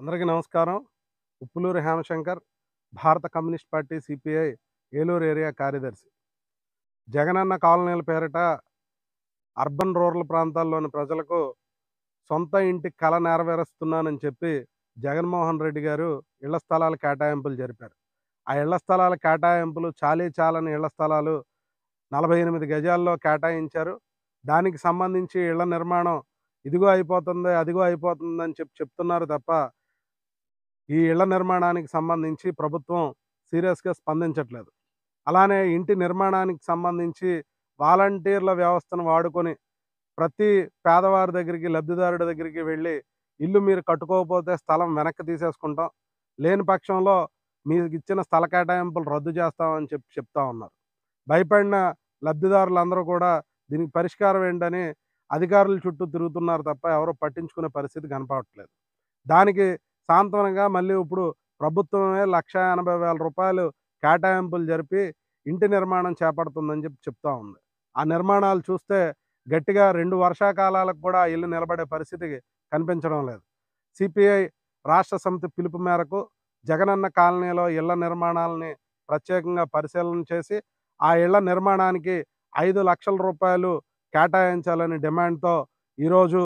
అందరికీ నమస్కారం ఉప్పులూరు హేమశంకర్ భారత communist party CPI Eluru area కార్యదర్శి జగనన్న కాలనీల పేరిట అర్బన్ రూరల్ ప్రాంతాల్లోని ప్రజలకు సొంత ఇంటి కళ నెరవేరుస్తున్నానని చెప్పి జగన్మోహన్ రెడ్డి గారు ఇళ్ల స్థలాల కేటాయింపులు జరిపారు ఆ ఇళ్ల స్థలాల కేటాయింపులు చాలీ చాలని ఇళ్ల స్థలాలు నలభై ఎనిమిది గజాల్లో కేటాయించారు దానికి సంబంధించి ఇళ్ల నిర్మాణం ఇదిగో అయిపోతుంది అదిగో అయిపోతుంది అని చెప్పి చెప్తున్నారు తప్ప ఈ ఇళ్ల నిర్మాణానికి సంబంధించి ప్రభుత్వం సీరియస్గా స్పందించట్లేదు అలానే ఇంటి నిర్మాణానికి సంబంధించి వాలంటీర్ల వ్యవస్థను వాడుకొని ప్రతి పేదవారి దగ్గరికి లబ్ధిదారుడి దగ్గరికి వెళ్ళి ఇల్లు మీరు కట్టుకోకపోతే స్థలం వెనక్కి తీసేసుకుంటాం లేని పక్షంలో మీకు ఇచ్చిన స్థల కేటాయింపులు రద్దు చేస్తామని చెప్పి చెప్తా ఉన్నారు భయపడిన లబ్ధిదారులందరూ కూడా దీనికి పరిష్కారం ఏంటని అధికారుల చుట్టూ తిరుగుతున్నారు తప్ప ఎవరో పట్టించుకునే పరిస్థితి కనపడట్లేదు దానికి సాంతవనంగా మళ్ళీ ఇప్పుడు ప్రభుత్వమే లక్ష ఎనభై వేల రూపాయలు కేటాయింపులు జరిపి ఇంటి నిర్మాణం చేపడుతుందని చెప్పి చెప్తా ఉంది ఆ నిర్మాణాలు చూస్తే గట్టిగా రెండు వర్షాకాలాలకు కూడా ఇల్లు నిలబడే పరిస్థితి కనిపించడం లేదు సిపిఐ రాష్ట్ర సమితి పిలుపు మేరకు జగనన్న కాలనీలో ఇళ్ల నిర్మాణాలని ప్రత్యేకంగా పరిశీలన చేసి ఆ ఇళ్ల నిర్మాణానికి ఐదు లక్షల రూపాయలు కేటాయించాలని డిమాండ్తో ఈరోజు